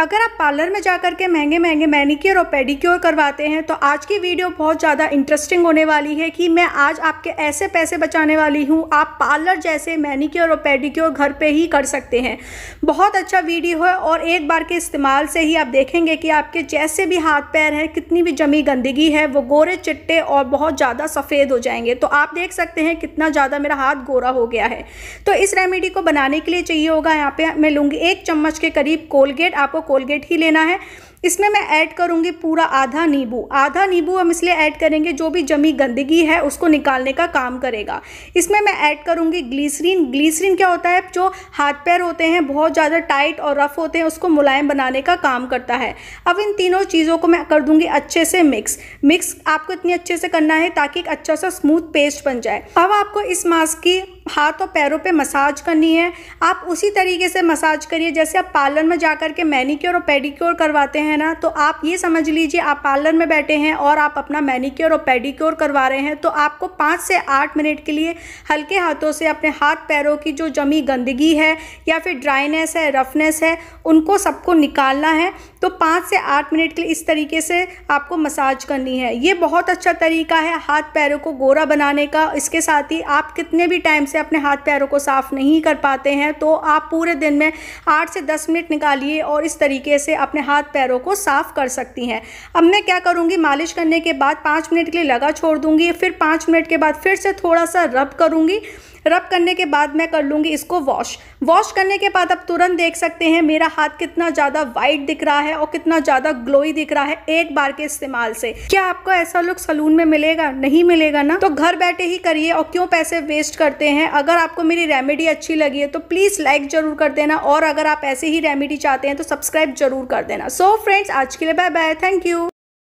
अगर आप पार्लर में जाकर के महंगे महंगे मैनिक्योर और पेडिक्योर करवाते हैं तो आज की वीडियो बहुत ज़्यादा इंटरेस्टिंग होने वाली है कि मैं आज आपके ऐसे पैसे बचाने वाली हूँ आप पार्लर जैसे मैनिक्योर और पेडिक्योर घर पे ही कर सकते हैं बहुत अच्छा वीडियो है और एक बार के इस्तेमाल से ही आप देखेंगे कि आपके जैसे भी हाथ पैर हैं कितनी भी जमी गंदगी है वो गोरे चिट्टे और बहुत ज़्यादा सफ़ेद हो जाएंगे तो आप देख सकते हैं कितना ज़्यादा मेरा हाथ गोरा हो गया है तो इस रेमेडी को बनाने के लिए चाहिए होगा यहाँ पर मैं लूँगी एक चम्मच के करीब कोलगेट आपको कोलगेट ही लेना है इसमें मैं ऐड करूंगी पूरा आधा नींबू आधा नींबू हम इसलिए ऐड करेंगे जो भी जमी गंदगी है उसको निकालने का काम करेगा इसमें मैं ऐड करूँगी ग्लीसरीन ग्लीसरीन क्या होता है जो हाथ पैर होते हैं बहुत ज़्यादा टाइट और रफ़ होते हैं उसको मुलायम बनाने का काम करता है अब इन तीनों चीज़ों को मैं कर दूँगी अच्छे से मिक्स मिक्स आपको इतनी अच्छे से करना है ताकि एक अच्छा सा स्मूथ पेस्ट बन जाए अब आपको इस मास्क की हाथ और पैरों पे मसाज करनी है आप उसी तरीके से मसाज करिए जैसे आप पार्लर में जा कर के मैनीक्योर और पेडिक्योर करवाते हैं ना तो आप ये समझ लीजिए आप पार्लर में बैठे हैं और आप अपना मैनीक्योर और पेडिक्योर करवा रहे हैं तो आपको पाँच से आठ मिनट के लिए हल्के हाथों से अपने हाथ पैरों की जो जमी गंदगी है या फिर ड्राइनेस है रफनेस है उनको सबको निकालना है तो पाँच से आठ मिनट के लिए इस तरीके से आपको मसाज करनी है ये बहुत अच्छा तरीका है हाथ पैरों को गोरा बनाने का इसके साथ ही आप कितने भी टाइम से अपने हाथ पैरों को साफ़ नहीं कर पाते हैं तो आप पूरे दिन में आठ से दस मिनट निकालिए और इस तरीके से अपने हाथ पैरों को साफ़ कर सकती हैं अब मैं क्या करूँगी मालिश करने के बाद पाँच मिनट के लिए लगा छोड़ दूँगी फिर पाँच मिनट के बाद फिर से थोड़ा सा रब करूँगी रब करने के बाद मैं कर लूँगी इसको वॉश वॉश करने के बाद आप तुरंत देख सकते हैं मेरा हाथ कितना ज़्यादा वाइट दिख रहा है और कितना ज़्यादा ग्लोई दिख रहा है एक बार के इस्तेमाल से क्या आपको ऐसा लुक सलून में मिलेगा नहीं मिलेगा ना तो घर बैठे ही करिए और क्यों पैसे वेस्ट करते हैं अगर आपको मेरी रेमेडी अच्छी लगी है तो प्लीज़ लाइक जरूर कर देना और अगर आप ऐसे ही रेमेडी चाहते हैं तो सब्सक्राइब जरूर कर देना सो so, फ्रेंड्स आज के लिए बाय बाय थैंक यू